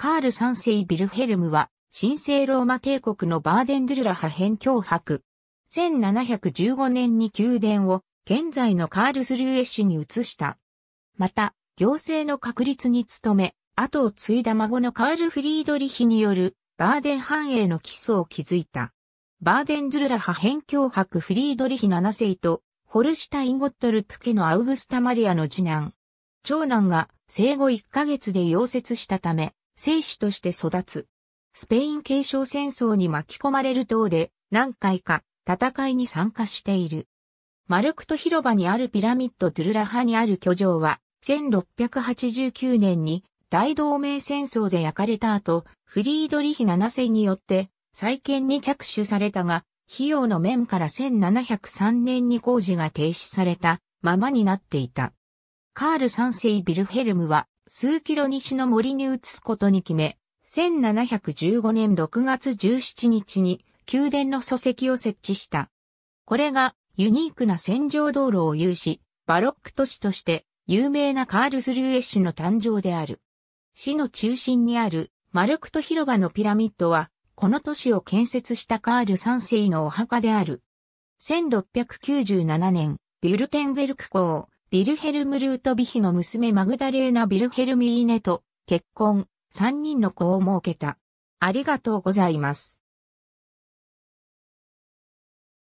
カール3世ビルヘルムは、神聖ローマ帝国のバーデンドゥルラ派片脅迫。1715年に宮殿を現在のカールスルーエ市に移した。また、行政の確立に努め、後を継いだ孫のカール・フリードリヒによるバーデン繁栄の基礎を築いた。バーデンドゥルラ派編脅迫フリードリヒ7世と、ホルシュタイン・ゴットルプ家のアウグスタ・マリアの次男。長男が生後1ヶ月で溶接したため、生死として育つ。スペイン継承戦争に巻き込まれる塔で何回か戦いに参加している。マルクト広場にあるピラミッドトゥルラハにある居城は1689年に大同盟戦争で焼かれた後、フリードリヒ7世によって再建に着手されたが、費用の面から1703年に工事が停止されたままになっていた。カール3世ビルヘルムは数キロ西の森に移すことに決め、1715年6月17日に宮殿の礎石を設置した。これがユニークな戦場道路を有し、バロック都市として有名なカールスルーエッシュの誕生である。市の中心にあるマルクト広場のピラミッドは、この都市を建設したカール三世のお墓である。1697年、ビュルテンベルク公、ビルヘルム・ルート・ビヒの娘マグダレーナ・ビルヘルミーネと結婚、3人の子を設けた。ありがとうございます。